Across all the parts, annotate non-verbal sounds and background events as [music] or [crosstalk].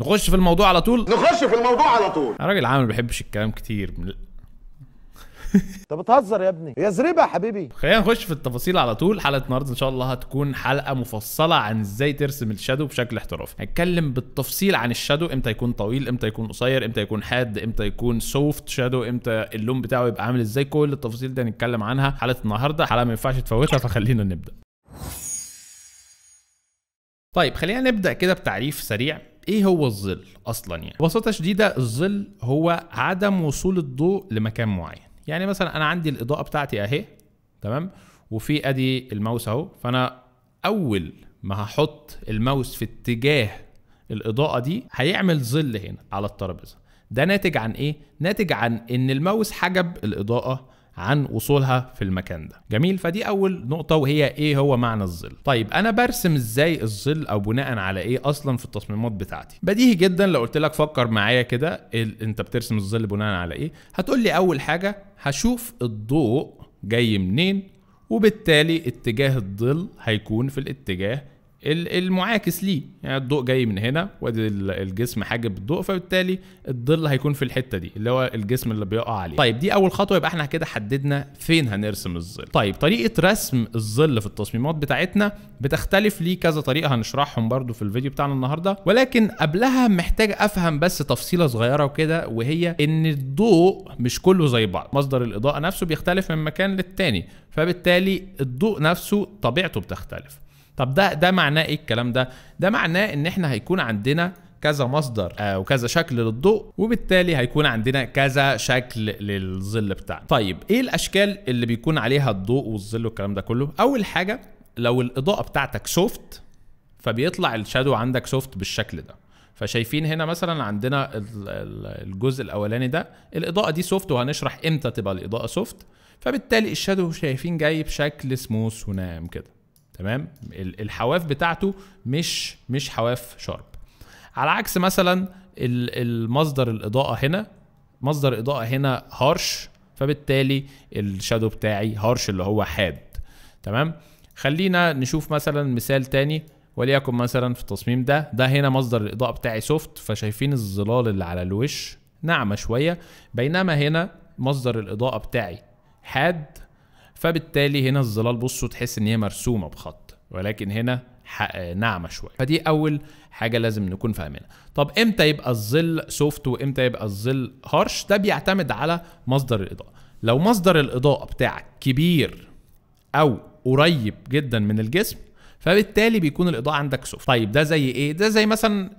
نخش في الموضوع على طول نخش في الموضوع على طول يا راجل عامل ما بيحبش الكلام كتير [laughs] انت بتهزر يا ابني يا زريبه يا حبيبي خلينا نخش في التفاصيل على طول حلقه النهارده ان شاء الله هتكون حلقه مفصله عن ازاي ترسم الشادو بشكل احترافي هنتكلم بالتفصيل عن الشادو امتى يكون طويل امتى يكون قصير امتى يكون حاد امتى يكون سوفت شادو امتى اللون بتاعه يبقى عامل ازاي كل التفاصيل دي هنتكلم عنها حلقه النهارده حلقه ما ينفعش تفوتها فخلينا نبدا طيب خلينا نبدا كده بتعريف سريع ايه هو الظل اصلا يعني ببساطه شديده الظل هو عدم وصول الضوء لمكان معين يعني مثلا انا عندي الاضاءه بتاعتي اهي تمام وفي ادي الماوس اهو فانا اول ما هحط الماوس في اتجاه الاضاءه دي هيعمل ظل هنا على الترابيزه ده ناتج عن ايه ناتج عن ان الماوس حجب الاضاءه عن وصولها في المكان ده جميل فدي اول نقطه وهي ايه هو معنى الظل طيب انا برسم ازاي الظل او بناء على ايه اصلا في التصميمات بتاعتي بديهي جدا لو قلت لك فكر معايا كده انت بترسم الظل بناء على ايه هتقول لي اول حاجه هشوف الضوء جاي منين وبالتالي اتجاه الظل هيكون في الاتجاه المعاكس ليه يعني الضوء جاي من هنا وادي الجسم حاجب الضوء فبالتالي الظل هيكون في الحته دي اللي هو الجسم اللي بيقع عليه طيب دي اول خطوه يبقى احنا كده حددنا فين هنرسم الظل طيب طريقه رسم الظل في التصميمات بتاعتنا بتختلف ليه كذا طريقه هنشرحهم برده في الفيديو بتاعنا النهارده ولكن قبلها محتاج افهم بس تفصيله صغيره وكده وهي ان الضوء مش كله زي بعض مصدر الاضاءه نفسه بيختلف من مكان للتاني فبالتالي الضوء نفسه طبيعته بتختلف طب ده ده معناه ايه الكلام ده ده معناه ان احنا هيكون عندنا كذا مصدر آه، وكذا شكل للضوء وبالتالي هيكون عندنا كذا شكل للظل بتاعنا طيب ايه الاشكال اللي بيكون عليها الضوء والظل والكلام ده كله اول حاجه لو الاضاءه بتاعتك سوفت فبيطلع الشادو عندك سوفت بالشكل ده فشايفين هنا مثلا عندنا الجزء الاولاني ده الاضاءه دي سوفت وهنشرح امتى تبقى الاضاءه سوفت فبالتالي الشادو شايفين جاي بشكل سموث وناعم كده تمام الحواف بتاعته مش مش حواف شارب على عكس مثلا المصدر الاضاءه هنا مصدر اضاءه هنا هارش فبالتالي الشادو بتاعي هارش اللي هو حاد تمام خلينا نشوف مثلا مثال تاني وليكن مثلا في التصميم ده ده هنا مصدر الاضاءه بتاعي سوفت فشايفين الظلال اللي على الوش ناعمه شويه بينما هنا مصدر الاضاءه بتاعي حاد فبالتالي هنا الظلال بصوا تحس ان هي مرسومه بخط ولكن هنا ناعمه شويه فدي اول حاجه لازم نكون فاهمينها طب امتى يبقى الظل سوفت وامتى يبقى الظل هارش ده بيعتمد على مصدر الاضاءه لو مصدر الاضاءه بتاعك كبير او قريب جدا من الجسم فبالتالي بيكون الاضاءه عندك سوفت طيب ده زي ايه ده زي مثلا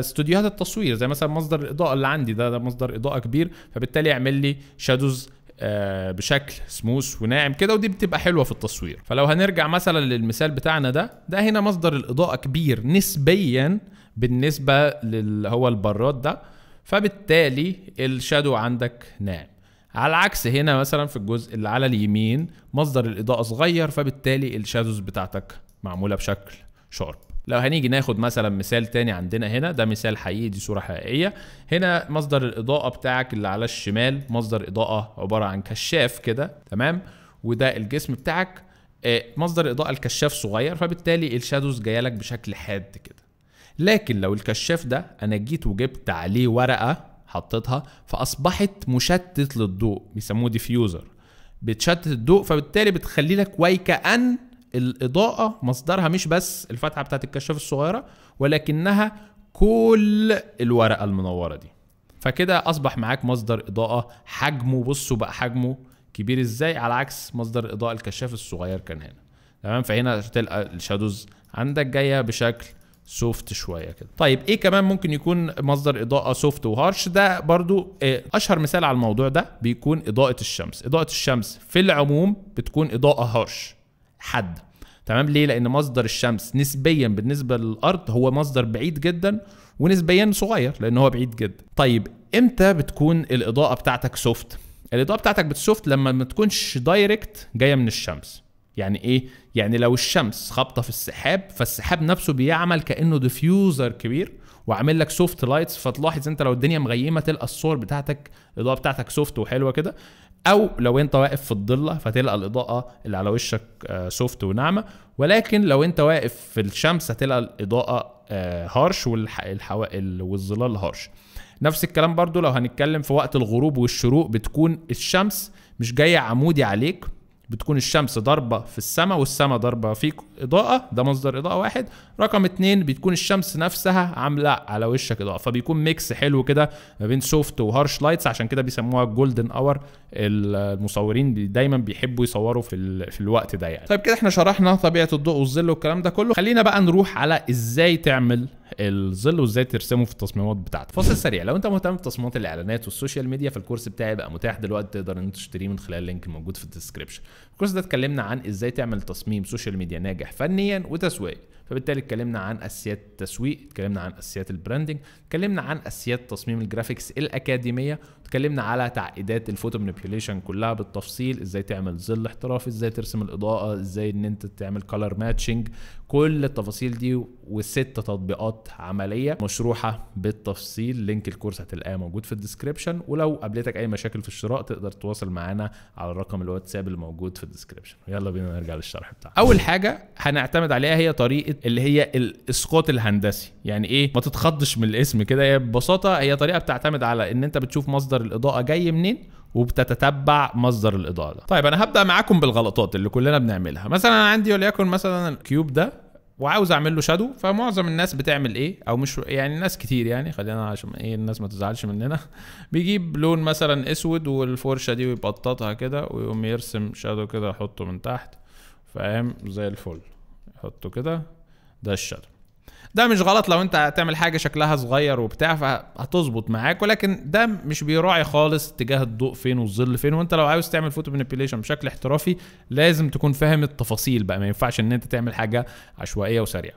استوديوهات التصوير زي مثلا مصدر الاضاءه اللي عندي ده, ده مصدر اضاءه كبير فبالتالي يعمل لي شادوز آه، بشكل سموث وناعم كده ودي بتبقى حلوه في التصوير فلو هنرجع مثلا للمثال بتاعنا ده ده هنا مصدر الاضاءه كبير نسبيا بالنسبه للي هو البراد ده فبالتالي الشادو عندك ناعم على العكس هنا مثلا في الجزء اللي على اليمين مصدر الاضاءه صغير فبالتالي الشادوز بتاعتك معموله بشكل شارب لو هنيجي ناخد مثلا مثال تاني عندنا هنا ده مثال حقيقي دي صورة حقيقية هنا مصدر الإضاءة بتاعك اللي على الشمال مصدر إضاءة عبارة عن كشاف كده تمام وده الجسم بتاعك آه، مصدر إضاءة الكشاف صغير فبالتالي الشادوز جاية لك بشكل حاد كده لكن لو الكشاف ده أنا جيت وجبت عليه ورقة حطيتها فأصبحت مشتت للضوء بيسموه ديفيوزر بتشتت الضوء فبالتالي بتخلي لك ويكأن الاضاءه مصدرها مش بس الفتحه بتاعت الكشاف الصغيره ولكنها كل الورقه المنوره دي فكده اصبح معاك مصدر اضاءه حجمه بصوا بقى حجمه كبير ازاي على عكس مصدر اضاءه الكشاف الصغير كان هنا تمام فهنا تلقى الشادوز عندك جايه بشكل سوفت شويه كده طيب ايه كمان ممكن يكون مصدر اضاءه سوفت وهارش ده برضو آه، اشهر مثال على الموضوع ده بيكون اضاءه الشمس اضاءه الشمس في العموم بتكون اضاءه هارش حاده تمام ليه لان مصدر الشمس نسبيا بالنسبه للارض هو مصدر بعيد جدا ونسبيا صغير لان هو بعيد جدا طيب امتى بتكون الاضاءه بتاعتك سوفت الاضاءه بتاعتك بتسوفت لما ما تكونش دايركت جايه من الشمس يعني ايه يعني لو الشمس خابطه في السحاب فالسحاب نفسه بيعمل كانه ديفيوزر كبير وعامل لك سوفت لايتس فتلاحظ انت لو الدنيا مغيمه تلقى الصور بتاعتك الاضاءه بتاعتك سوفت وحلوه كده او لو انت واقف في الضله فتلقى الاضاءه اللي على وشك آه، سوفت وناعمه ولكن لو انت واقف في الشمس هتلقى الاضاءه آه، هارش والظلال هارش نفس الكلام برضو لو هنتكلم في وقت الغروب والشروق بتكون الشمس مش جايه عمودي عليك بتكون الشمس ضاربه في السماء والسماء ضاربه في اضاءه ده مصدر اضاءه واحد رقم اتنين بتكون الشمس نفسها عامله على وشك اضاءه فبيكون ميكس حلو كده ما بين سوفت وهارش لايتس عشان كده بيسموها جولدن اور المصورين دايما بيحبوا يصوروا في, ال... في الوقت ده يعني طيب كده احنا شرحنا طبيعه الضوء والظل والكلام ده كله خلينا بقى نروح على ازاي تعمل الظل وازاي ترسمه في التصميمات بتاعتك فاصل سريع لو انت مهتم بتصميمات الاعلانات والسوشيال ميديا فالكورس بتاعي بقى متاح دلوقتي تقدر ان تشتريه من خلال اللينك الموجود في الديسكربشن الكورس ده اتكلمنا عن ازاي تعمل تصميم سوشيال ميديا ناجح فنيا وتسويق فبالتالي اتكلمنا عن اساسيات التسويق اتكلمنا عن اساسيات البراندنج اتكلمنا عن اساسيات تصميم الجرافيكس الاكاديميه اتكلمنا على تعقيدات الفوتو مانيبيوليشن كلها بالتفصيل ازاي تعمل ظل احترافي ازاي ترسم الاضاءه ازاي ان انت تعمل كلر ماتشنج كل التفاصيل دي وست تطبيقات عمليه مشروحه بالتفصيل لينك الكورس هتلاقيه موجود في الديسكربشن ولو قابلتك اي مشاكل في الشراء تقدر تتواصل معانا على الرقم الواتساب اللي موجود في الديسكربشن يلا بينا نرجع للشرح بتاعنا اول حاجه هنعتمد عليها هي طريقه اللي هي الاسقاط الهندسي يعني ايه ما تتخضش من الاسم كده هي ببساطه هي طريقه بتعتمد على ان انت بتشوف مصدر مصدر الاضاءه جاي منين وبتتتبع مصدر الاضاءه ده. طيب انا هبدا معاكم بالغلطات اللي كلنا بنعملها مثلا انا عندي وليكن مثلا الكيوب ده وعاوز اعمل له شادو فمعظم الناس بتعمل ايه او مش يعني ناس كتير يعني خلينا عشان ايه الناس ما تزعلش مننا [laughs] بيجيب لون مثلا اسود والفرشه دي ويبططها كده ويقوم يرسم شادو كده يحطه من تحت فاهم زي الفل يحطه كده ده الشادو ده مش غلط لو انت هتعمل حاجه شكلها صغير وبتاع فهتظبط معاك ولكن ده مش بيراعي خالص اتجاه الضوء فين والظل فين وانت لو عاوز تعمل فوتو مانيبيوليشن بشكل احترافي لازم تكون فاهم التفاصيل بقى ما ينفعش ان انت تعمل حاجه عشوائيه وسريعه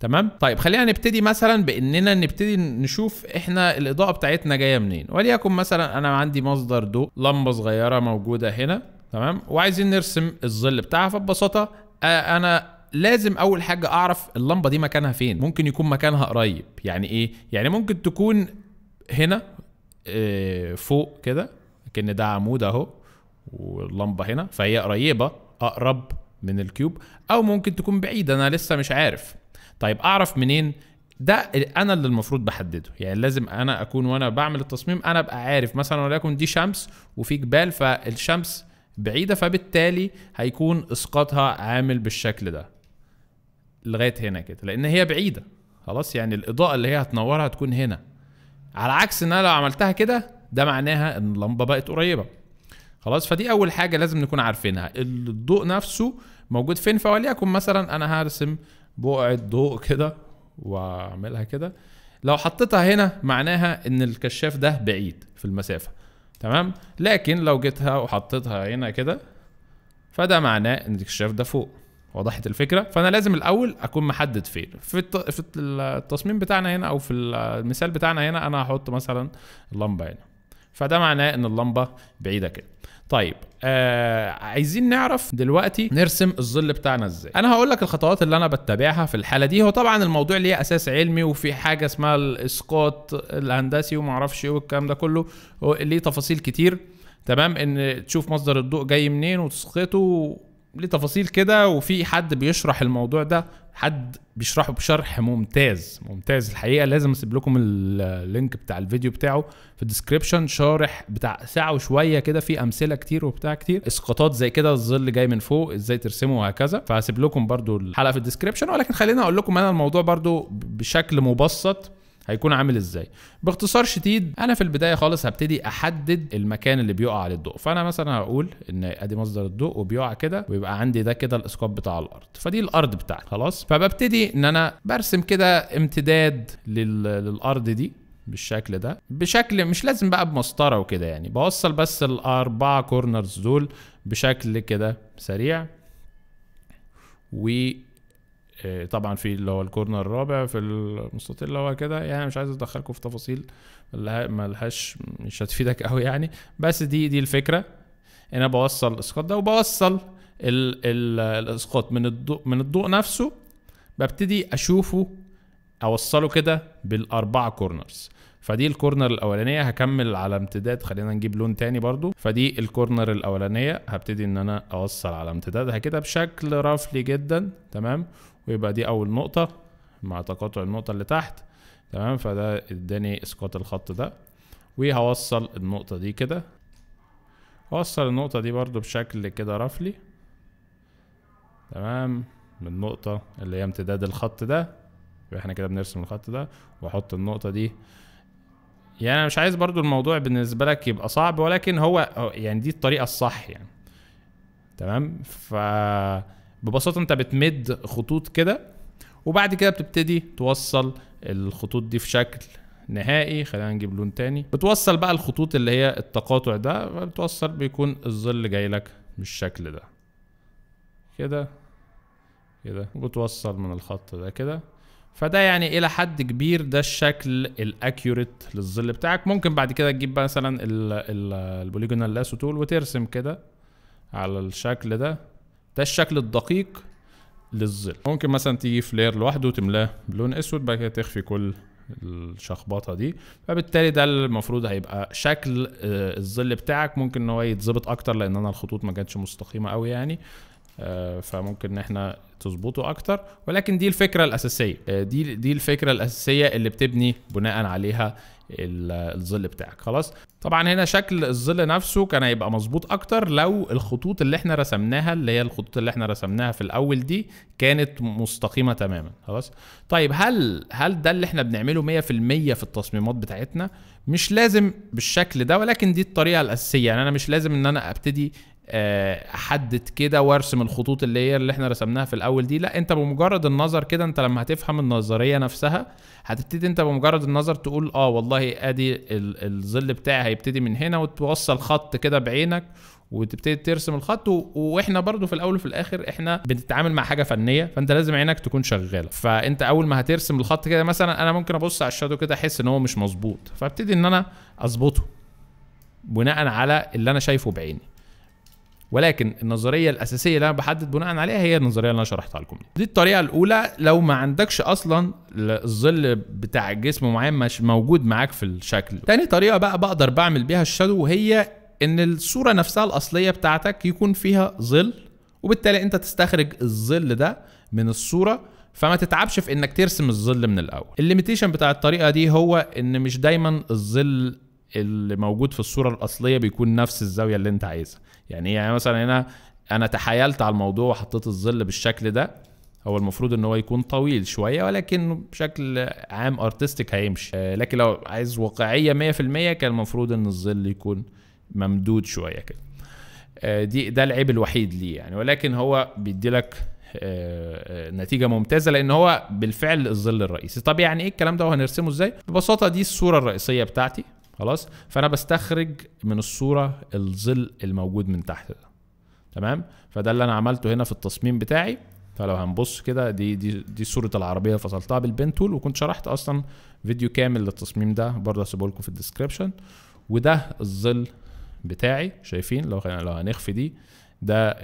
تمام طيب خلينا نبتدي مثلا باننا نبتدي نشوف احنا الاضاءه بتاعتنا جايه منين وليكن مثلا انا عندي مصدر ضوء لمبه صغيره موجوده هنا تمام وعايزين نرسم الظل بتاعها فببساطه آه، انا لازم اول حاجه اعرف اللمبه دي مكانها فين ممكن يكون مكانها قريب يعني ايه يعني ممكن تكون هنا آه، فوق كده كان ده عمود اهو واللمبه هنا فهي قريبه اقرب من الكيوب او ممكن تكون بعيده انا لسه مش عارف طيب اعرف منين ده انا اللي المفروض بحدده يعني لازم انا اكون وانا بعمل التصميم انا ابقى عارف مثلا وليكن دي شمس وفي جبال فالشمس بعيده فبالتالي هيكون اسقاطها عامل بالشكل ده لغايه هنا كده لان هي بعيده خلاص يعني الاضاءه اللي هي هتنورها تكون هنا على عكس ان انا لو عملتها كده ده معناها ان اللمبه بقت قريبه خلاص فدي اول حاجه لازم نكون عارفينها الضوء نفسه موجود فين فوليكن مثلا انا هرسم بقعه ضوء كده واعملها كده لو حطيتها هنا معناها ان الكشاف ده بعيد في المسافه تمام لكن لو جيتها وحطيتها هنا كده فده معناه ان الكشاف ده فوق وضحت الفكره فانا لازم الاول اكون محدد فين في في التصميم بتاعنا هنا او في المثال بتاعنا هنا انا هحط مثلا اللمبه هنا فده معناه ان اللمبه بعيده كده طيب آه عايزين نعرف دلوقتي نرسم الظل بتاعنا ازاي انا هقول لك الخطوات اللي انا بتبعها في الحاله دي هو طبعا الموضوع ليه اساس علمي وفي حاجه اسمها الاسقاط الهندسي وما اعرفش ايه والكلام ده كله ليه تفاصيل كتير تمام ان تشوف مصدر الضوء جاي منين وتسقطه ليه تفاصيل كده وفي حد بيشرح الموضوع ده حد بيشرحه بشرح ممتاز ممتاز الحقيقه لازم اسيب لكم اللينك بتاع الفيديو بتاعه في الديسكربشن شارح بتاع ساعه وشويه كده في امثله كتير وبتاع كتير اسقاطات زي كده الظل جاي من فوق ازاي ترسمه وهكذا فهسيب لكم برده الحلقه في الديسكربشن ولكن خليني اقول لكم انا الموضوع برده بشكل مبسط هيكون عامل ازاي باختصار شديد انا في البدايه خالص هبتدي احدد المكان اللي بيقع للضوء فانا مثلا هقول ان ادي مصدر الضوء وبيقع كده ويبقى عندي ده كده الاسقاط بتاع الارض فدي الارض بتاعتي خلاص فببتدي ان انا برسم كده امتداد لل... للارض دي بالشكل ده بشكل مش لازم بقى بمسطره وكده يعني بوصل بس الاربعه كورنرز دول بشكل كده سريع و آه، طبعا في اللي هو الكورنر الرابع في المستطيل اللي هو كده يعني مش عايز ادخلكم في تفاصيل ملهاش مش هتفيدك قوي يعني بس دي دي الفكره انا بوصل الاسقاط ده وبوصل الاسقاط من الضوء من الضوء نفسه ببتدي اشوفه اوصله كده بالاربعه كورنرز فدي الكورنر الاولانيه هكمل على امتداد خلينا نجيب لون تاني برضو فدي الكورنر الاولانيه هبتدي ان انا اوصل على امتدادها كده بشكل رفلي جدا تمام ويبقى دي اول نقطه مع تقاطع النقطه اللي تحت تمام فده اداني اسقاط الخط ده وهوصل النقطه دي كده هوصل النقطه دي برضو بشكل كده رفلي تمام من النقطه اللي هي امتداد الخط ده احنا كده بنرسم الخط ده واحط النقطه دي يعني انا مش عايز برضو الموضوع بالنسبه لك يبقى صعب ولكن هو يعني دي الطريقه الصح يعني تمام ف ببساطه انت بتمد خطوط كده وبعد كده بتبتدي توصل الخطوط دي في شكل نهائي خلينا نجيب لون تاني بتوصل بقى الخطوط اللي هي التقاطع ده بتوصل بيكون الظل جاي لك بالشكل ده كده كده وبتوصل من الخط ده كده فده يعني الى حد كبير ده الشكل الاكيوريت للظل بتاعك ممكن بعد كده تجيب مثلا البوليجونال لاسو تول وترسم كده على الشكل ده ده الشكل الدقيق للظل ممكن مثلا تيجي فلير لوحده تملاه بلون اسود بعد كده تخفي كل الشخبطه دي فبالتالي ده المفروض هيبقى شكل آه، الظل بتاعك ممكن ان هو يتظبط اكتر لان انا الخطوط ما كانتش مستقيمه قوي يعني آه، فممكن ان احنا تظبطه اكتر ولكن دي الفكره الاساسيه آه، دي دي الفكره الاساسيه اللي بتبني بناء عليها الظل بتاعك خلاص طبعا هنا شكل الظل نفسه كان هيبقى مظبوط اكتر لو الخطوط اللي احنا رسمناها اللي هي الخطوط اللي احنا رسمناها في الاول دي كانت مستقيمه تماما خلاص طيب هل هل ده اللي احنا بنعمله 100% في التصميمات بتاعتنا مش لازم بالشكل ده ولكن دي الطريقه الاساسيه يعني انا مش لازم ان انا ابتدي احدد آه، كده وارسم الخطوط اللي هي اللي احنا رسمناها في الاول دي لا انت بمجرد النظر كده انت لما هتفهم النظريه نفسها هتبتدي انت بمجرد النظر تقول اه والله ادي الظل بتاعي هيبتدي من هنا وتوصل خط كده بعينك وتبتدي ترسم الخط و... واحنا برضو في الاول وفي الاخر احنا بنتعامل مع حاجه فنيه فانت لازم عينك تكون شغاله فانت اول ما هترسم الخط كده مثلا انا ممكن ابص على الشادو كده احس ان هو مش مظبوط فابتدي ان انا اظبطه بناء على اللي انا شايفه بعيني ولكن النظريه الاساسيه اللي انا بحدد بناء عليها هي النظريه اللي انا شرحتها لكم دي الطريقه الاولى لو ما عندكش اصلا الظل بتاع جسم معين مش موجود معاك في الشكل تاني طريقه بقى بقدر بعمل بيها الشادو هي ان الصوره نفسها الاصليه بتاعتك يكون فيها ظل وبالتالي انت تستخرج الظل ده من الصوره فما تتعبش في انك ترسم الظل من الاول الليميتيشن بتاع الطريقه دي هو ان مش دايما الظل اللي موجود في الصوره الاصليه بيكون نفس الزاويه اللي انت عايزها يعني ايه يعني مثلا هنا انا تحايلت على الموضوع وحطيت الظل بالشكل ده هو المفروض ان هو يكون طويل شويه ولكن بشكل عام ارتستيك هيمشي آه، لكن لو عايز واقعيه 100% كان المفروض ان الظل يكون ممدود شويه كده آه، دي ده العيب الوحيد ليه يعني ولكن هو بيدي لك آه، نتيجه ممتازه لان هو بالفعل الظل الرئيسي طب يعني ايه الكلام ده وهنرسمه ازاي ببساطه دي الصوره الرئيسيه بتاعتي خلاص فانا بستخرج من الصوره الظل الموجود من تحت ده تمام فده اللي انا عملته هنا في التصميم بتاعي فلو هنبص كده دي دي دي صوره العربيه فصلتها بالبن تول وكنت شرحت اصلا فيديو كامل للتصميم ده برضه هسيبه لكم في الديسكربشن وده الظل بتاعي شايفين لو لو هنخفي دي ده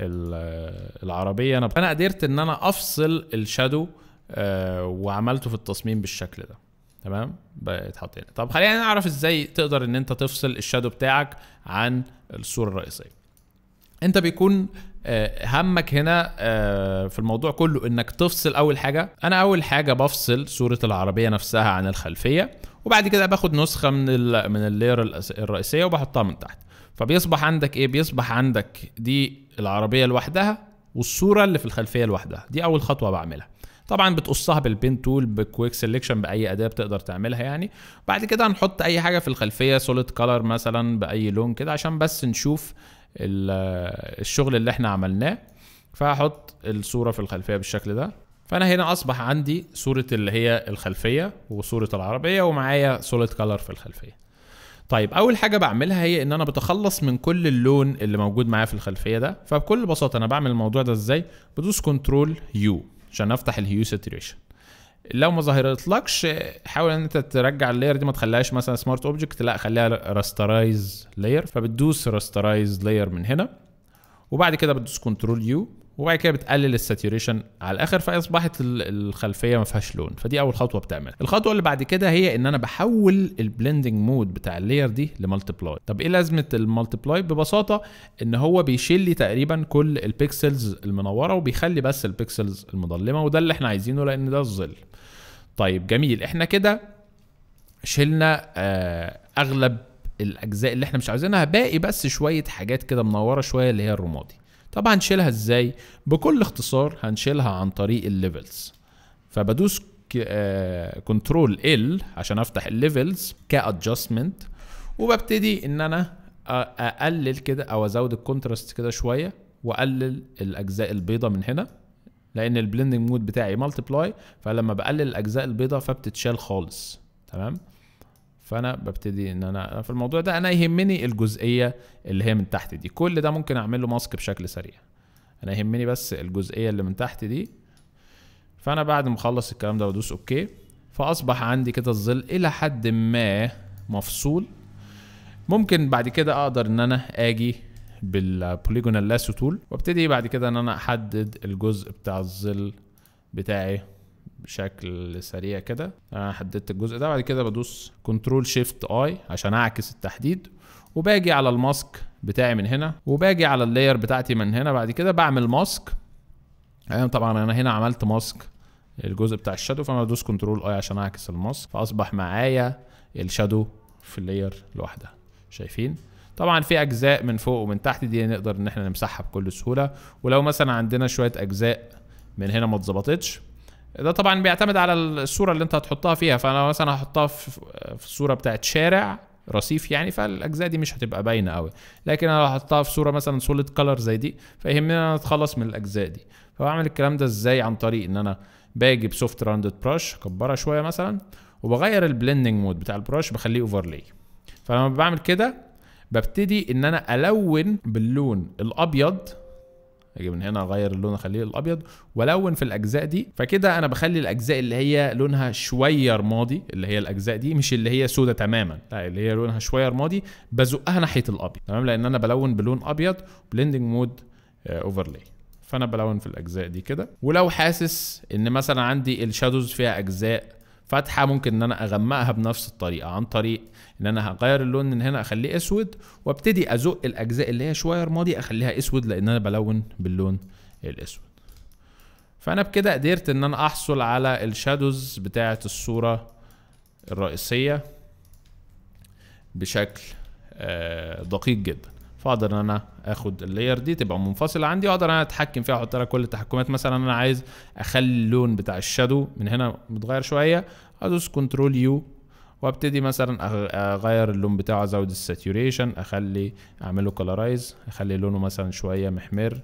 العربيه انا انا قدرت ان انا افصل الشادو آه، وعملته في التصميم بالشكل ده تمام بيتحط هنا طب خلينا نعرف ازاي تقدر ان انت تفصل الشادو بتاعك عن الصوره الرئيسيه انت بيكون آه، همك هنا آه، في الموضوع كله انك تفصل اول حاجه انا اول حاجه بفصل صوره العربيه نفسها عن الخلفيه وبعد كده باخد نسخه من من اللاير الرئيسيه وبحطها من تحت فبيصبح عندك ايه بيصبح عندك دي العربيه لوحدها والصوره اللي في الخلفيه لوحدها دي اول خطوه بعملها طبعا بتقصها بالبين تول بكويك سيلكشن باي اداه بتقدر تعملها يعني بعد كده هنحط اي حاجه في الخلفيه سوليد كلر مثلا باي لون كده عشان بس نشوف الشغل اللي احنا عملناه فهحط الصوره في الخلفيه بالشكل ده فانا هنا اصبح عندي صوره اللي هي الخلفيه وصوره العربيه ومعايا سوليد كلر في الخلفيه طيب اول حاجه بعملها هي ان انا بتخلص من كل اللون اللي موجود معايا في الخلفيه ده فبكل بساطه انا بعمل الموضوع ده ازاي بدوس كنترول يو عشان افتح الهيو ساتوريشن لو ما ظهرتلكش حاول ان انت ترجع اللاير دي ما تخليهاش مثلا سمارت اوبجكت لا خليها راسترايز لاير فبتدوس راسترايز لاير من هنا وبعد كده بتدوس كنترول يو وبعد كده بتقلل الساتوريشن على الاخر فاصبحت الخلفيه ما فيهاش لون فدي اول خطوه بتعملها الخطوه اللي بعد كده هي ان انا بحول البلندنج مود بتاع اللاير دي لمالتيبلاي طب ايه لازمه المالتيبلاي ببساطه ان هو بيشيل لي تقريبا كل البيكسلز المنوره وبيخلي بس البيكسلز المظلمه وده اللي احنا عايزينه لان ده الظل طيب جميل احنا كده شلنا آه، اغلب الاجزاء اللي احنا مش عاوزينها باقي بس شويه حاجات كده منوره شويه اللي هي الرمادي طبعا نشيلها ازاي بكل اختصار هنشيلها عن طريق الليفلز فبدوس كنترول ال آه، عشان افتح الليفلز كادجستمنت وببتدي ان انا اقلل كده او ازود الكونتراست كده شويه واقلل الاجزاء البيضاء من هنا لان البلندنج مود بتاعي مالتيبلاي فلما بقلل الاجزاء البيضاء فبتتشال خالص تمام فانا ببتدي ان انا في الموضوع ده انا يهمني الجزئيه اللي هي من تحت دي كل ده ممكن اعمل له ماسك بشكل سريع انا يهمني بس الجزئيه اللي من تحت دي فانا بعد ما اخلص الكلام ده بدوس اوكي فاصبح عندي كده الظل الى حد ما مفصول ممكن بعد كده اقدر ان انا اجي بالبوليجونال لاسو تول وابتدي بعد كده ان انا احدد الجزء بتاع الظل بتاعي بشكل سريع كده انا حددت الجزء ده بعد كده بدوس كنترول شيفت اي عشان اعكس التحديد وباجي على الماسك بتاعي من هنا وباجي على اللاير بتاعتي من هنا بعد كده بعمل ماسك أيوة طبعا انا هنا عملت ماسك الجزء بتاع الشادو فانا بدوس كنترول اي عشان اعكس الماسك فاصبح معايا الشادو في اللاير لوحدها شايفين طبعا في اجزاء من فوق ومن تحت دي نقدر ان احنا نمسحها بكل سهوله ولو مثلا عندنا شويه اجزاء من هنا ما اتظبطتش ده طبعا بيعتمد على الصوره اللي انت هتحطها فيها فانا مثلا هحطها في الصوره بتاعت شارع رصيف يعني فالاجزاء دي مش هتبقى باينه قوي لكن انا لو هحطها في صوره مثلا سوليد كلر زي دي فيهمني انا اتخلص من الاجزاء دي فبعمل الكلام ده ازاي عن طريق ان انا باجي بسوفت راوندد براش اكبرها شويه مثلا وبغير البلندنج مود بتاع البراش بخليه اوفرلاي فلما بعمل كده ببتدي ان انا الون باللون الابيض اجي من هنا اغير اللون اخليه الابيض والون في الاجزاء دي فكده انا بخلي الاجزاء اللي هي لونها شويه رمادي اللي هي الاجزاء دي مش اللي هي سودة تماما لا اللي هي لونها شويه رمادي بزقها ناحيه الابيض تمام لان انا بلون بلون ابيض بلندنج مود اوفرلاي فانا بلون في الاجزاء دي كده ولو حاسس ان مثلا عندي الشادوز فيها اجزاء فاتحه ممكن ان انا اغمقها بنفس الطريقه عن طريق ان انا هغير اللون من هنا اخليه اسود وابتدي ازق الاجزاء اللي هي شويه رمادي اخليها اسود لان انا بلون باللون الاسود فانا بكده قدرت ان انا احصل على الشادوز بتاعه الصوره الرئيسيه بشكل آه، دقيق جدا فاقدر ان انا اخد اللاير دي تبقى منفصله عندي واقدر انا اتحكم فيها احط لها كل التحكمات مثلا انا عايز اخلي اللون بتاع الشادو من هنا متغير شويه ادوس كنترول يو وابتدي مثلا اغير اللون بتاعه ازود الساتوريشن اخلي اعمله كلارايز اخلي لونه مثلا شويه محمر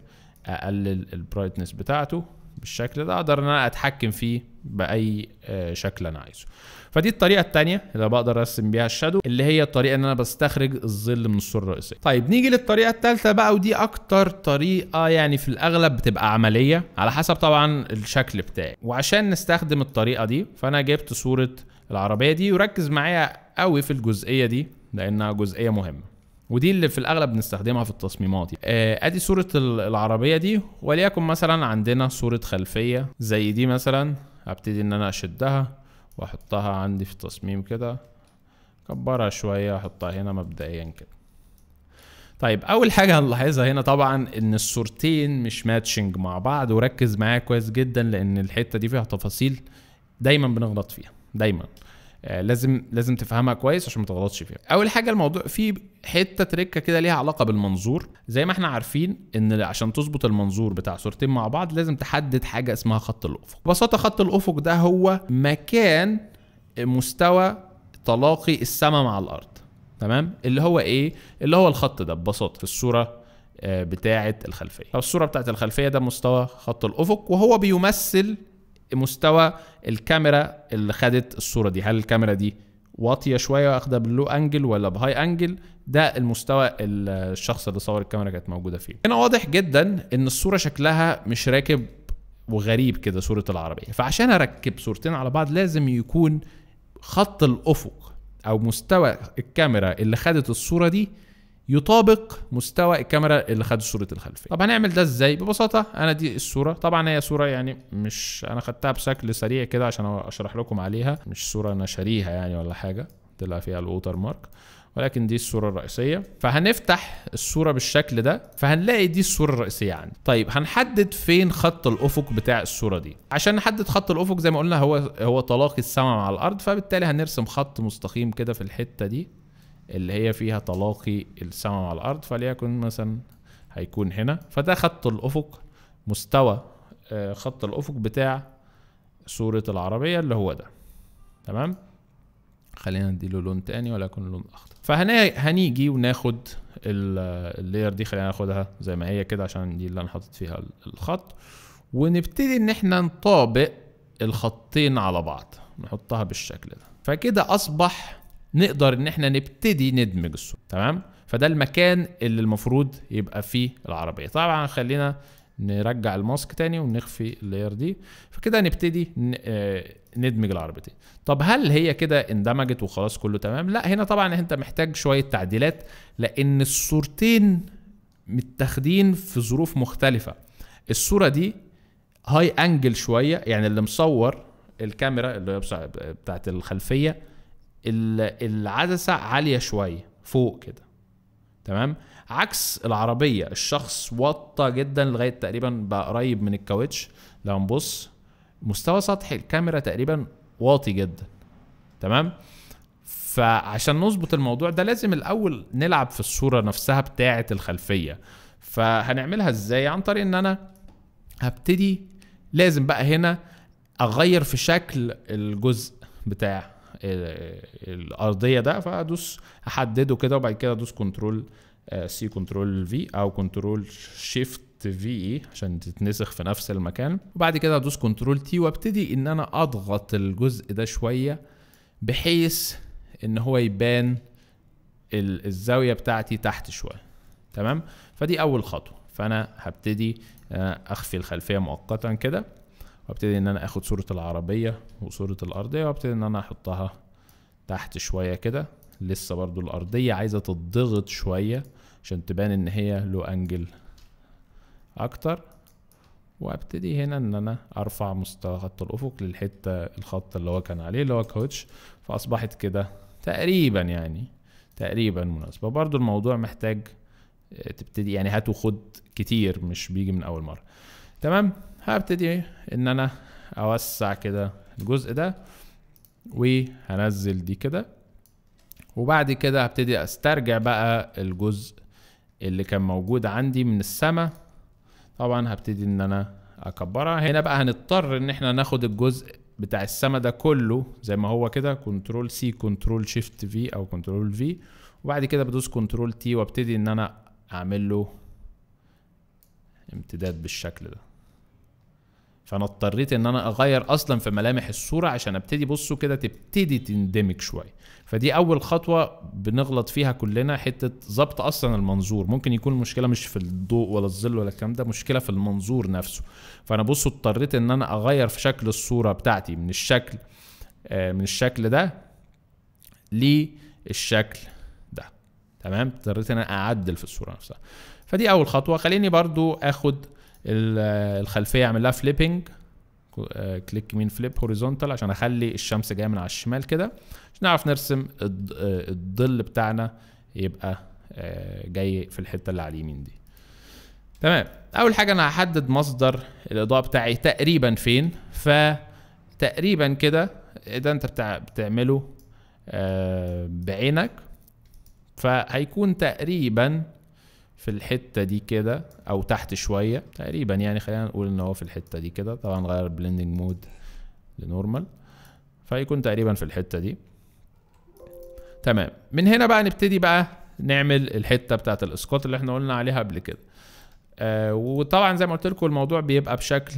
اقلل البرايتنس بتاعته بالشكل ده اقدر ان انا اتحكم فيه باي آه، شكل انا عايزه فدي الطريقه الثانيه اللي بقدر ارسم بيها الشادو اللي هي الطريقه ان انا بستخرج الظل من الصوره الرئيسيه طيب نيجي للطريقه الثالثه بقى ودي اكتر طريقه يعني في الاغلب بتبقى عمليه على حسب طبعا الشكل بتاعي وعشان نستخدم الطريقه دي فانا جبت صوره العربيه دي وركز معايا قوي في الجزئيه دي لانها جزئيه مهمه ودي اللي في الاغلب بنستخدمها في التصميمات يعني. آه ادي صوره العربيه دي وليكن مثلا عندنا صوره خلفيه زي دي مثلا هبتدي ان انا اشدها واحطها عندي في التصميم كده اكبرها شويه احطها هنا مبدئيا كده طيب اول حاجه هنلاحظها هنا طبعا ان الصورتين مش ماتشنج مع بعض وركز معايا كويس جدا لان الحته دي فيها تفاصيل دايما بنغلط فيها دايما آه، لازم لازم تفهمها كويس عشان ما تغلطش فيها اول حاجه الموضوع في حته تركه كده ليها علاقه بالمنظور زي ما احنا عارفين ان عشان تظبط المنظور بتاع صورتين مع بعض لازم تحدد حاجه اسمها خط الافق ببساطه خط الافق ده هو مكان مستوى تلاقي السماء مع الارض تمام اللي هو ايه اللي هو الخط ده ببساطه في الصوره آه، بتاعه الخلفيه فالصوره بتاعه الخلفيه ده مستوى خط الافق وهو بيمثل مستوى الكاميرا اللي خدت الصوره دي هل الكاميرا دي واطيه شويه واخده باللو انجل ولا بهاي انجل ده المستوى الشخص اللي صور الكاميرا كانت موجوده فيه هنا واضح جدا ان الصوره شكلها مش راكب وغريب كده صوره العربيه فعشان اركب صورتين على بعض لازم يكون خط الافق او مستوى الكاميرا اللي خدت الصوره دي يطابق مستوى الكاميرا اللي خد صوره الخلفيه طب هنعمل ده ازاي ببساطه انا دي الصوره طبعا هي صوره يعني مش انا خدتها بشكل سريع كده عشان اشرح لكم عليها مش صوره انا شاريها يعني ولا حاجه طلع فيها الووتر مارك ولكن دي الصوره الرئيسيه فهنفتح الصوره بالشكل ده فهنلاقي دي الصوره الرئيسيه عندي طيب هنحدد فين خط الافق بتاع الصوره دي عشان نحدد خط الافق زي ما قلنا هو هو تلاقي السماء مع الارض فبالتالي هنرسم خط مستقيم كده في الحته دي اللي هي فيها تلاقي السماء مع الارض فليكن مثلا هيكون هنا فده خط الافق مستوى آه، خط الافق بتاع صورة العربية اللي هو ده تمام خلينا نديله لون تاني ولكن لون اخضر فهنيجي وناخد اللير دي خلينا ناخدها زي ما هي كده عشان دي اللي انا حاطط فيها الخط ونبتدي ان احنا نطابق الخطين على بعض نحطها بالشكل ده فكده اصبح نقدر ان احنا نبتدي ندمج الصوت تمام فده المكان اللي المفروض يبقى فيه العربيه طبعا خلينا نرجع الماسك تاني ونخفي اللاير دي فكده نبتدي آه، ندمج العربيتين طب هل هي كده اندمجت وخلاص كله تمام لا هنا طبعا انت محتاج شويه تعديلات لان الصورتين متاخدين في ظروف مختلفه الصوره دي هاي انجل شويه يعني اللي مصور الكاميرا اللي هي بتاعت الخلفيه العدسه عاليه شويه فوق كده تمام عكس العربيه الشخص وطى جدا لغايه تقريبا بقى قريب من الكاوتش لو نبص مستوى سطح الكاميرا تقريبا واطي جدا تمام فعشان نظبط الموضوع ده لازم الاول نلعب في الصوره نفسها بتاعه الخلفيه فهنعملها ازاي عن طريق ان انا هبتدي لازم بقى هنا اغير في شكل الجزء بتاع الارضيه ده فادوس احدده كده وبعد كده ادوس كنترول سي آه، كنترول في او كنترول شيفت في عشان تتنسخ في نفس المكان وبعد كده ادوس كنترول تي وابتدي ان انا اضغط الجزء ده شويه بحيث ان هو يبان الزاويه بتاعتي تحت شويه تمام فدي اول خطوه فانا هبتدي آه، اخفي الخلفيه مؤقتا كده وابتدي ان انا اخد صورة العربية وصورة الارضية وابتدي ان انا احطها تحت شوية كده لسه برضو الارضية عايزة تتضغط شوية عشان تبان ان هي لو انجل اكتر وابتدي هنا ان انا ارفع مستوى خط الافق للحتة الخط اللي هو كان عليه اللي هو كوتش فاصبحت كده تقريبا يعني تقريبا مناسبة برضو الموضوع محتاج آه، تبتدي يعني هات وخد كتير مش بيجي من اول مرة تمام هبتدي ان انا اوسع كده الجزء ده وهنزل دي كده وبعد كده هبتدي استرجع بقى الجزء اللي كان موجود عندي من السما طبعا هبتدي ان انا اكبرها هنا بقى هنضطر ان احنا ناخد الجزء بتاع السما ده كله زي ما هو كده كنترول سي كنترول شيفت في او كنترول في وبعد كده بدوس كنترول تي وابتدي ان انا اعمل له امتداد بالشكل ده فانا اضطريت ان انا اغير اصلا في ملامح الصوره عشان ابتدي بصوا كده تبتدي تندمج شويه فدي اول خطوه بنغلط فيها كلنا حته ظبط اصلا المنظور ممكن يكون المشكله مش في الضوء ولا الظل ولا الكلام ده مشكله في المنظور نفسه فانا بصوا اضطريت ان انا اغير في شكل الصوره بتاعتي من الشكل آه، من الشكل ده للشكل ده تمام اضطريت ان انا اعدل في الصوره نفسها فدي اول خطوه خليني برضو اخد الخلفيه اعمل لها فليبنج كليك يمين فليب هوريزونتال عشان اخلي الشمس جايه من على الشمال كده عشان نعرف نرسم آه، الظل بتاعنا يبقى آه، جاي في الحته اللي على اليمين دي تمام اول حاجه انا هحدد مصدر الاضاءه بتاعي تقريبا فين فتقريبا كده ده انت بتاع بتعمله آه، بعينك فهيكون تقريبا في الحته دي كده او تحت شويه تقريبا يعني خلينا نقول ان هو في الحته دي كده طبعا غير بلندنج مود لنورمال فيكون تقريبا في الحته دي تمام من هنا بقى نبتدي بقى نعمل الحته بتاعه الاسقاط اللي احنا قلنا عليها قبل كده آه وطبعا زي ما قلت لكم الموضوع بيبقى بشكل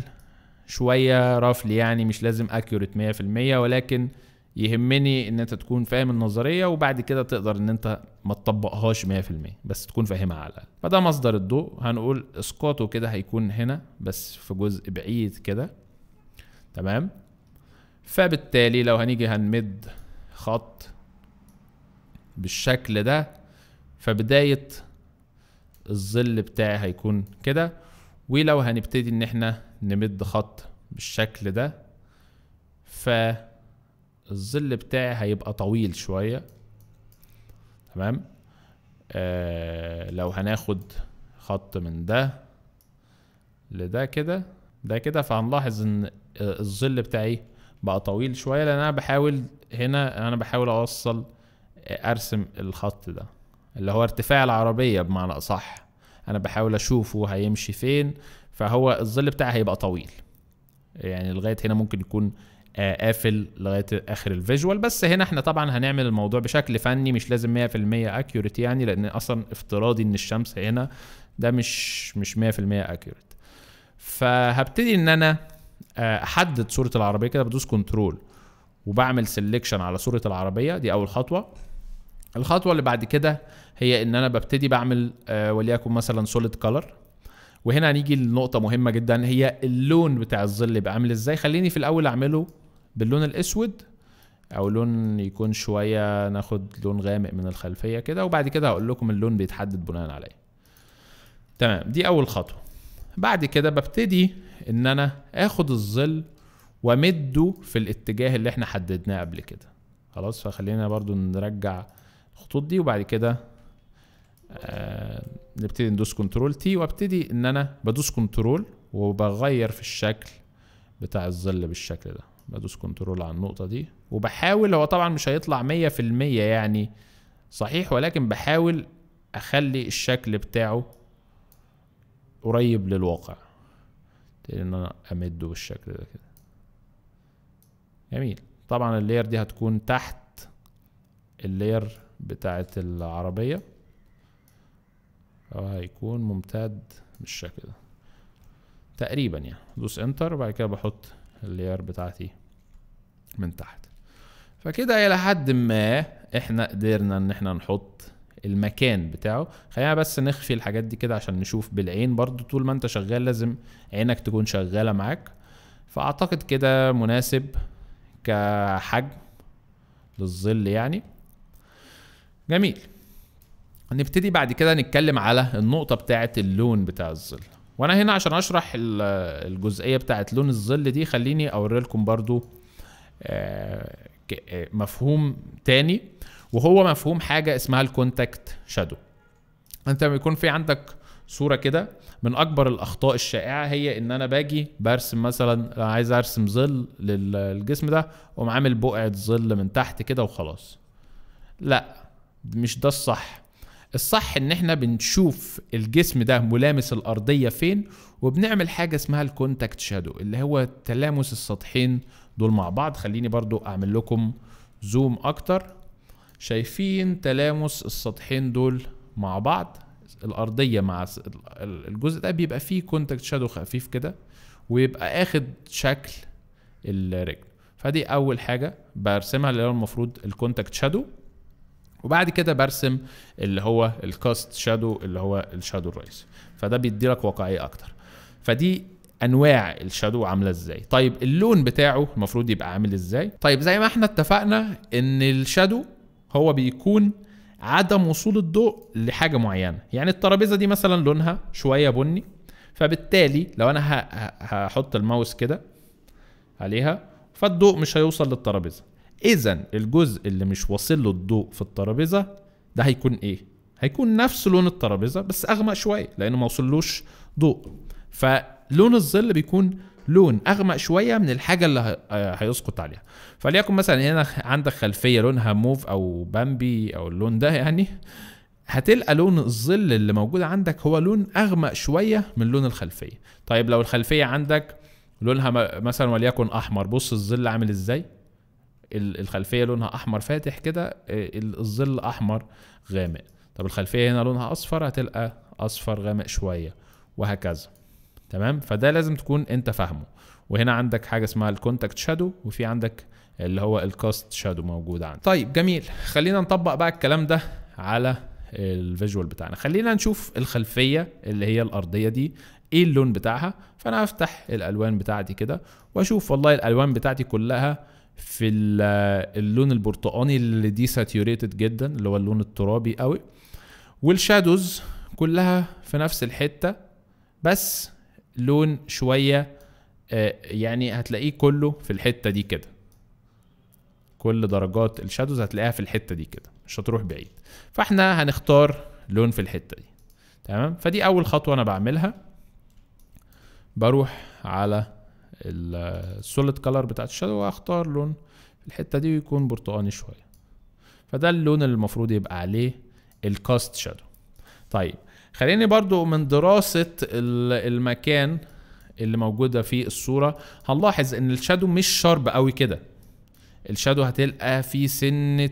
شويه رفل يعني مش لازم اكيوريت 100% ولكن يهمني ان انت تكون فاهم النظريه وبعد كده تقدر ان انت ما تطبقهاش 100% بس تكون فاهمها على الاقل فده مصدر الضوء هنقول اسقاطه كده هيكون هنا بس في جزء بعيد كده تمام فبالتالي لو هنيجي هنمد خط بالشكل ده فبدايه الظل بتاعي هيكون كده ولو هنبتدي ان احنا نمد خط بالشكل ده ف الظل بتاعي هيبقى طويل شوية تمام آه لو هناخد خط من ده لده كده ده كده فهنلاحظ ان الظل بتاعي بقى طويل شوية لان انا بحاول هنا انا بحاول اوصل آه، ارسم الخط ده اللي هو ارتفاع العربية بمعنى اصح انا بحاول اشوفه هيمشي فين فهو الظل بتاعي هيبقى طويل يعني لغاية هنا ممكن يكون آه، قافل لغايه اخر الفيجوال بس هنا احنا طبعا هنعمل الموضوع بشكل فني مش لازم 100% اكيوريت يعني لان اصلا افتراضي ان الشمس هنا ده مش مش 100% اكيوريت فهبتدي ان انا آه، احدد صوره العربيه كده بدوس كنترول وبعمل سيلكشن على صوره العربيه دي اول خطوه الخطوه اللي بعد كده هي ان انا ببتدي بعمل آه، وليكن مثلا سوليد كلر وهنا هنيجي لنقطة مهمة جدا هي اللون بتاع الظل يبقى عامل ازاي خليني في الأول أعمله باللون الاسود او لون يكون شويه ناخد لون غامق من الخلفيه كده وبعد كده هقول لكم اللون بيتحدد بناء عليه تمام دي اول خطوه بعد كده ببتدي ان انا اخد الظل وامده في الاتجاه اللي احنا حددناه قبل كده خلاص فخلينا برضو نرجع الخطوط دي وبعد كده آه نبتدي ندوس كنترول تي وابتدي ان انا بدوس كنترول وبغير في الشكل بتاع الظل بالشكل ده بدوس كنترول على النقطة دي وبحاول هو طبعا مش هيطلع مية في المية يعني صحيح ولكن بحاول اخلي الشكل بتاعه قريب للواقع ان انا امده بالشكل ده كده جميل طبعا اللير دي هتكون تحت اللير بتاعة العربية وهيكون ممتد بالشكل ده تقريبا يعني دوس انتر وبعد كده بحط اللير بتاعتي من تحت فكده الى حد ما احنا قدرنا ان احنا نحط المكان بتاعه خلينا بس نخفي الحاجات دي كده عشان نشوف بالعين برضو طول ما انت شغال لازم عينك تكون شغاله معاك فاعتقد كده مناسب كحجم للظل يعني جميل نبتدي بعد كده نتكلم على النقطة بتاعة اللون بتاع الظل وانا هنا عشان اشرح الجزئيه بتاعت لون الظل دي خليني اوري لكم برضو آه، آه، مفهوم تاني وهو مفهوم حاجه اسمها الكونتاكت شادو انت لما يكون في عندك صوره كده من اكبر الاخطاء الشائعه هي ان انا باجي برسم مثلا عايز ارسم ظل للجسم ده واقوم عامل بقعه ظل من تحت كده وخلاص لا مش ده الصح الصح ان احنا بنشوف الجسم ده ملامس الارضيه فين وبنعمل حاجه اسمها الكونتاكت شادو اللي هو تلامس السطحين دول مع بعض خليني برضو اعمل لكم زوم اكتر شايفين تلامس السطحين دول مع بعض الارضيه مع الجزء ده بيبقى فيه كونتاكت شادو خفيف كده ويبقى اخد شكل الرجل فدي اول حاجه برسمها اللي هو المفروض الكونتاكت شادو وبعد كده برسم اللي هو الكاست شادو اللي هو الشادو الرئيسي فده بيدي لك واقعيه اكتر فدي انواع الشادو عامله ازاي طيب اللون بتاعه المفروض يبقى عامل ازاي طيب زي ما احنا اتفقنا ان الشادو هو بيكون عدم وصول الضوء لحاجه معينه يعني الترابيزه دي مثلا لونها شويه بني فبالتالي لو انا هحط الماوس كده عليها فالضوء مش هيوصل للترابيزه اذا الجزء اللي مش واصل له الضوء في الترابيزه ده هيكون ايه هيكون نفس لون الترابيزه بس اغمق شويه لانه ما وصلوش ضوء فلون الظل بيكون لون اغمق شويه من الحاجه اللي آه، هيسقط عليها فليكن مثلا هنا عندك خلفيه لونها موف او بامبي او اللون ده يعني هتلقى لون الظل اللي موجود عندك هو لون اغمق شويه من لون الخلفيه طيب لو الخلفيه عندك لونها مثلا وليكن احمر بص الظل عامل ازاي الخلفيه لونها احمر فاتح كده آه، الظل احمر غامق طب الخلفيه هنا لونها اصفر هتلقى اصفر غامق شويه وهكذا تمام فده لازم تكون انت فاهمه وهنا عندك حاجه اسمها الكونتاكت شادو وفي عندك اللي هو الكاست شادو موجود عندك طيب جميل خلينا نطبق بقى الكلام ده على الفيجوال بتاعنا خلينا نشوف الخلفيه اللي هي الارضيه دي ايه اللون بتاعها فانا هفتح الالوان بتاعتي كده واشوف والله الالوان بتاعتي كلها في اللون البرتقاني اللي دي ساتيوريتد جدا اللي هو اللون الترابي قوي والشادوز كلها في نفس الحتة بس لون شوية آه، يعني هتلاقيه كله في الحتة دي كده كل درجات الشادوز هتلاقيها في الحتة دي كده مش هتروح بعيد فاحنا هنختار لون في الحتة دي تمام فدي أول خطوة أنا بعملها بروح على السوليد كلر بتاعت الشادو وهختار لون الحته دي يكون برتقاني شويه فده اللون اللي المفروض يبقى عليه الكاست شادو طيب خليني برضو من دراسة المكان اللي موجودة في الصورة هنلاحظ ان الشادو مش شارب قوي كده الشادو هتلقى في سنة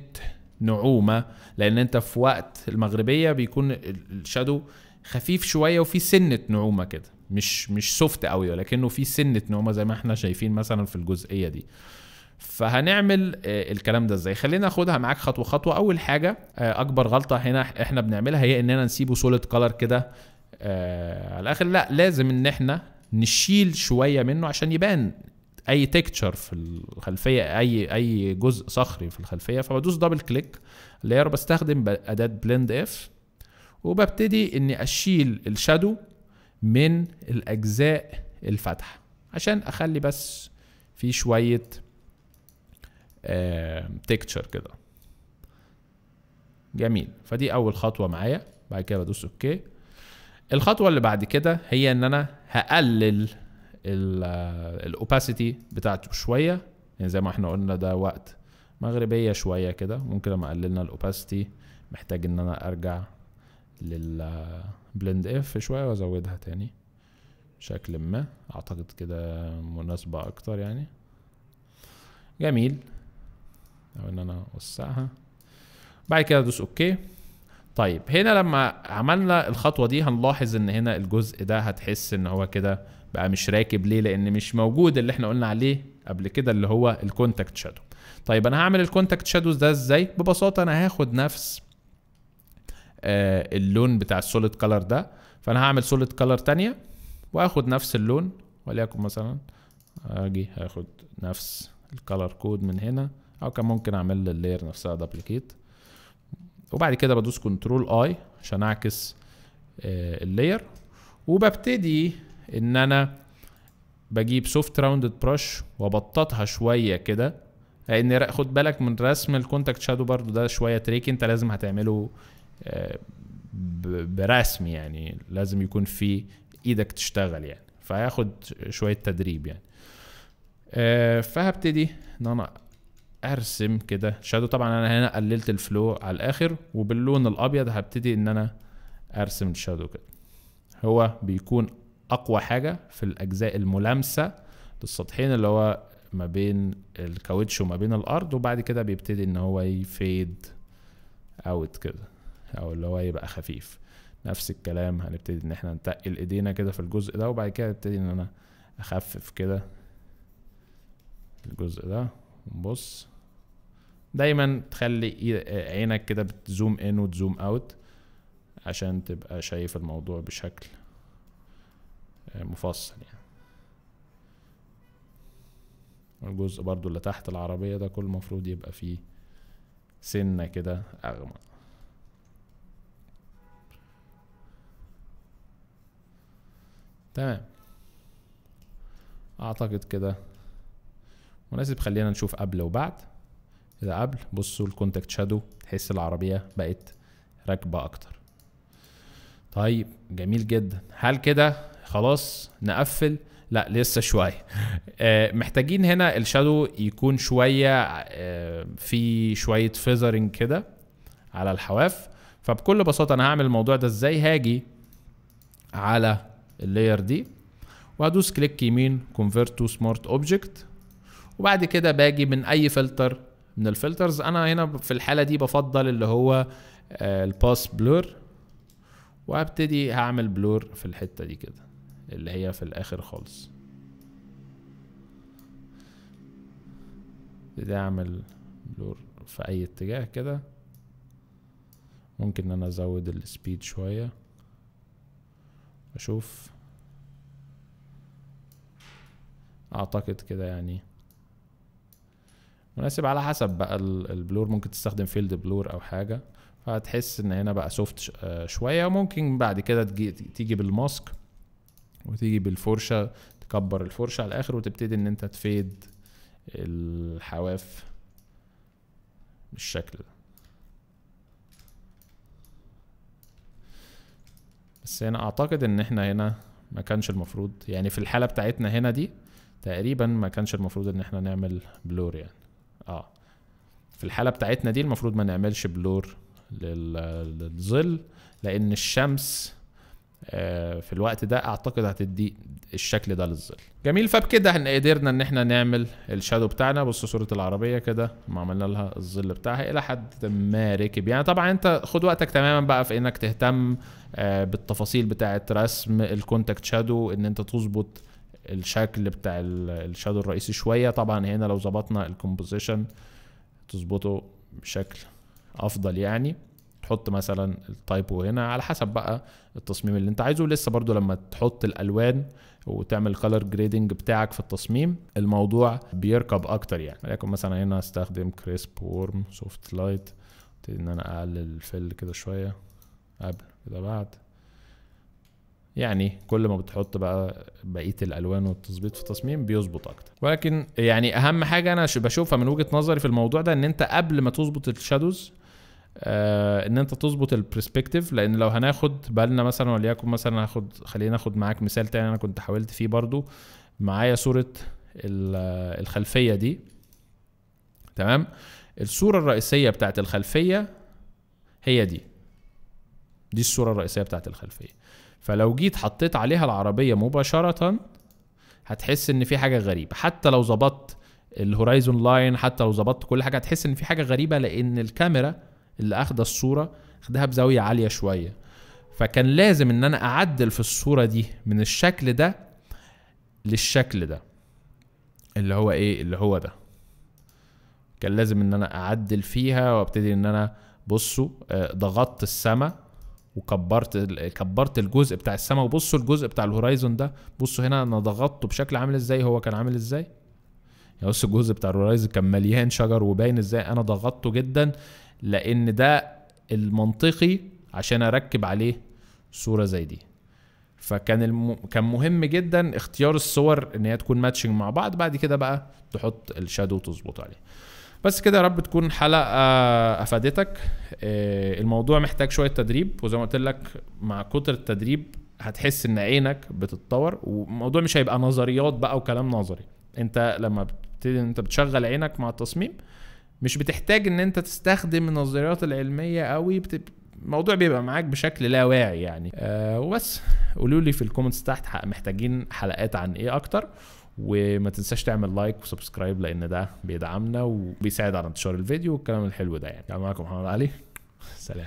نعومة لان انت في وقت المغربية بيكون الشادو خفيف شوية وفي سنة نعومة كده مش مش سوفت قوي ولكنه في سنه نعومه زي ما احنا شايفين مثلا في الجزئيه دي فهنعمل آه، الكلام ده ازاي خلينا ناخدها معاك خطوه خطوه اول حاجه آه، اكبر غلطه هنا احنا بنعملها هي اننا نسيبه سوليد كلر كده آه، على الاخر لا لازم ان احنا نشيل شويه منه عشان يبان اي تكتشر في الخلفيه اي اي جزء صخري في الخلفيه فبدوس دبل كليك لاير بستخدم اداه بلند اف وببتدي اني اشيل الشادو من الأجزاء الفتحة عشان أخلي بس في شوية تكتشر كده جميل فدي أول خطوة معايا بعد كده بدوس أوكي الخطوة اللي بعد كده هي إن أنا هقلل الأوباسيتي آه، بتاعته شوية يعني زي ما احنا قلنا ده وقت مغربية شوية كده ممكن لما قللنا الأوباسيتي محتاج إن أنا أرجع لل آه، بلند اف شوية وازودها تاني بشكل ما اعتقد كده مناسبة اكتر يعني جميل او ان انا اوسعها بعد كده ادوس اوكي طيب هنا لما عملنا الخطوة دي هنلاحظ ان هنا الجزء ده هتحس ان هو كده بقى مش راكب ليه لان مش موجود اللي احنا قلنا عليه قبل كده اللي هو الكونتاكت شادو طيب انا هعمل الكونتاكت شادوز ده ازاي ببساطة انا هاخد نفس آه، اللون بتاع السوليد كلر ده فانا هعمل سوليد كلر تانية واخد نفس اللون وليكن مثلا اجي هاخد نفس الكلر كود من هنا او كان ممكن اعمل اللير نفسها دبليكيت وبعد كده بدوس كنترول اي عشان اعكس آه، اللير وببتدي ان انا بجيب سوفت راوندد برش وابططها شويه كده لان خد بالك من رسم الكونتاكت شادو برضو ده شويه تريك انت لازم هتعمله برسم يعني لازم يكون في ايدك تشتغل يعني فهياخد شويه تدريب يعني آه، فهبتدي ان انا ارسم كده شادو طبعا انا هنا قللت الفلو على الاخر وباللون الابيض هبتدي ان انا ارسم الشادو كده هو بيكون اقوى حاجه في الاجزاء الملامسه للسطحين اللي هو ما بين الكاوتش وما بين الارض وبعد كده بيبتدي ان هو يفيد اوت كده او اللي هو يبقى خفيف نفس الكلام هنبتدي ان احنا نتقل ايدينا كده في الجزء ده وبعد كده نبتدي ان انا اخفف كده الجزء ده نبص دايما تخلي عينك كده بتزوم ان وتزوم اوت عشان تبقى شايف الموضوع بشكل آه، مفصل يعني الجزء برضو اللي تحت العربية ده كل المفروض يبقى فيه سنة كده أغمق تمام اعتقد كده مناسب خلينا نشوف قبل وبعد اذا قبل بصوا الكونتاكت شادو تحس العربيه بقت راكبه اكتر طيب جميل جدا هل كده خلاص نقفل لا لسه شويه آه، محتاجين هنا الشادو يكون شويه آه، في شويه فيزرنج كده على الحواف فبكل بساطه انا هعمل الموضوع ده ازاي هاجي على اللاير دي وهدوس كليك يمين convert تو سمارت اوبجكت وبعد كده باجي من اي فلتر من الفلترز انا هنا في الحاله دي بفضل اللي هو الباس بلور وابتدي هعمل بلور في الحته دي كده اللي هي في الاخر خالص ابتدي اعمل بلور في اي اتجاه كده ممكن ان انا ازود السبيد شويه اشوف اعتقد كده يعني مناسب على حسب بقى البلور ممكن تستخدم فيلد بلور او حاجه فهتحس ان هنا بقى سوفت آه، شويه وممكن بعد كده تيجي بالماسك وتيجي بالفرشه تكبر الفرشه على الاخر وتبتدي ان انت تفيد الحواف بالشكل ده بس هنا اعتقد ان احنا هنا ما كانش المفروض يعني في الحاله بتاعتنا هنا دي تقريبا ما كانش المفروض ان احنا نعمل بلور يعني اه في الحاله بتاعتنا دي المفروض ما نعملش بلور للظل لان الشمس آه، في الوقت ده اعتقد هتدي الشكل ده للظل جميل فبكده احنا قدرنا ان احنا نعمل الشادو بتاعنا بص صوره العربيه كده ما عملنا لها الظل بتاعها الى حد ما ركب يعني طبعا انت خد وقتك تماما بقى في انك تهتم آه، بالتفاصيل بتاعه رسم الكونتاكت شادو ان انت تظبط الشكل بتاع الشادو الرئيسي شويه طبعا هنا لو ظبطنا الكومبوزيشن تظبطه بشكل افضل يعني تحط مثلا التايبو هنا على حسب بقى التصميم اللي انت عايزه لسه برضو لما تحط الالوان وتعمل كلر جريدنج بتاعك في التصميم الموضوع بيركب اكتر يعني وليكن مثلا هنا استخدم كريسب وورم سوفت لايت ابتدي ان انا اقلل الفل كده شويه قبل كده بعد يعني كل ما بتحط بقى بقيه الالوان والتظبيط في التصميم بيظبط اكتر ولكن يعني اهم حاجه انا بشوفها من وجهه نظري في الموضوع ده ان انت قبل ما تظبط الشادوز آه، ان انت تظبط البرسبكتيف لان لو هناخد بالنا مثلا وليكن مثلا هاخد خلينا ناخد معاك مثال تاني انا كنت حاولت فيه برضو معايا صوره الخلفيه دي تمام الصوره الرئيسيه بتاعت الخلفيه هي دي دي الصوره الرئيسيه بتاعت الخلفيه فلو جيت حطيت عليها العربيه مباشره هتحس ان في حاجه غريبه حتى لو ظبطت الهورايزون لاين حتى لو ظبطت كل حاجه هتحس ان في حاجه غريبه لان الكاميرا اللي اخده الصوره اخدها بزاويه عاليه شويه فكان لازم ان انا اعدل في الصوره دي من الشكل ده للشكل ده اللي هو ايه اللي هو ده كان لازم ان انا اعدل فيها وابتدي ان انا بصوا آه، ضغطت السما وكبرت كبرت الجزء بتاع السما وبصوا الجزء بتاع الهورايزون ده بصوا هنا انا ضغطته بشكل عامل ازاي هو كان عامل ازاي يعني بص الجزء بتاع الرايز كان مليان شجر وباين ازاي انا ضغطته جدا لان ده المنطقي عشان اركب عليه صوره زي دي فكان الم... كان مهم جدا اختيار الصور ان هي تكون ماتشنج مع بعض بعد كده بقى تحط الشادو وتظبط عليه بس كده يا رب تكون حلقه افادتك آه، الموضوع محتاج شويه تدريب وزي ما قلت لك مع كتر التدريب هتحس ان عينك بتتطور والموضوع مش هيبقى نظريات بقى وكلام نظري انت لما بتبتدي ان انت بتشغل عينك مع التصميم مش بتحتاج ان انت تستخدم النظريات العلميه قوي بتب... الموضوع بيبقى معاك بشكل لا واعي يعني أه وبس قولوا لي في الكومنتس تحت محتاجين حلقات عن ايه اكتر وما تنساش تعمل لايك وسبسكرايب لان ده بيدعمنا وبيساعد على انتشار الفيديو والكلام الحلو ده يعني كان معاكم محمد علي سلام